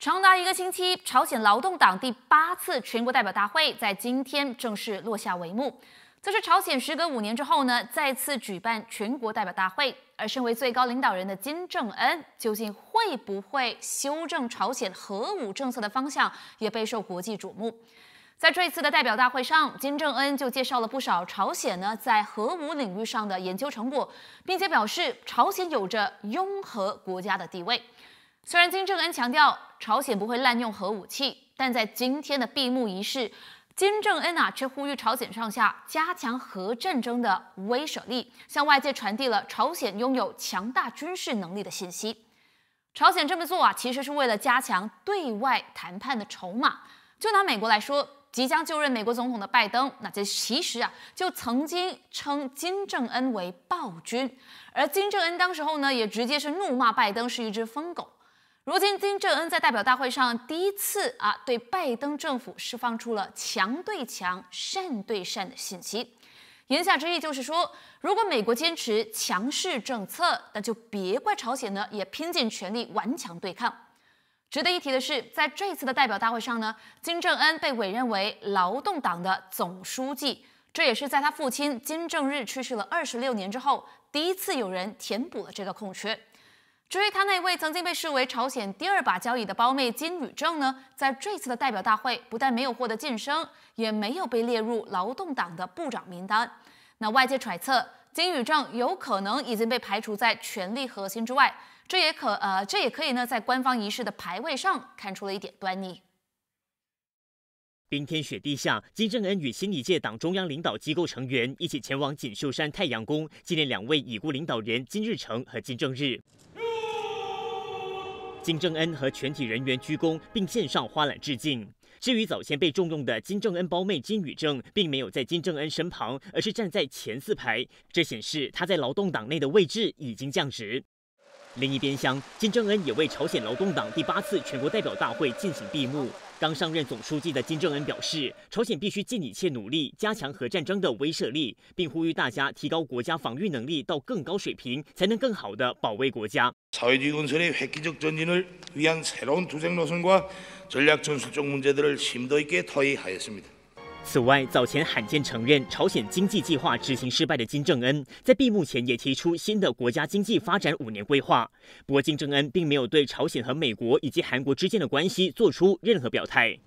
长达一个星期，朝鲜劳动党第八次全国代表大会在今天正式落下帷幕。这是朝鲜时隔五年之后呢再次举办全国代表大会，而身为最高领导人的金正恩究竟会不会修正朝鲜核武政策的方向，也备受国际瞩目。在这一次的代表大会上，金正恩就介绍了不少朝鲜呢在核武领域上的研究成果，并且表示朝鲜有着拥核国家的地位。虽然金正恩强调朝鲜不会滥用核武器，但在今天的闭幕仪式，金正恩啊却呼吁朝鲜上下加强核战争的威慑力，向外界传递了朝鲜拥有强大军事能力的信息。朝鲜这么做啊，其实是为了加强对外谈判的筹码。就拿美国来说，即将就任美国总统的拜登，那这其实啊就曾经称金正恩为暴君，而金正恩当时候呢也直接是怒骂拜登是一只疯狗。如今，金正恩在代表大会上第一次啊，对拜登政府释放出了强对强、善对善的信息。言下之意就是说，如果美国坚持强势政策，那就别怪朝鲜呢，也拼尽全力顽强对抗。值得一提的是，在这次的代表大会上呢，金正恩被委任为劳动党的总书记，这也是在他父亲金正日去世了二十六年之后，第一次有人填补了这个空缺。至于他那位曾经被视为朝鲜第二把交椅的胞妹金宇正呢，在这次的代表大会不但没有获得晋升，也没有被列入劳动党的部长名单。那外界揣测，金宇正有可能已经被排除在权力核心之外。这也可呃，这也可以呢，在官方仪式的排位上看出了一点端倪。冰天雪地下，金正恩与新一届党中央领导机构成员一起前往锦绣山太阳宫，纪念两位已故领导人金日成和金正日。金正恩和全体人员鞠躬，并献上花篮致敬。至于早前被重用的金正恩胞妹金宇正，并没有在金正恩身旁，而是站在前四排，这显示他在劳动党内的位置已经降职。另一边厢，金正恩也为朝鲜劳动党第八次全国代表大会进行闭幕。刚上任总书记的金正恩表示，朝鲜必须尽一切努力加强核战争的威慑力，并呼吁大家提高国家防御能力到更高水平，才能更好地保卫国家。此外，早前罕见承认朝鲜经济计划执行失败的金正恩，在闭幕前也提出新的国家经济发展五年规划。不过，金正恩并没有对朝鲜和美国以及韩国之间的关系做出任何表态。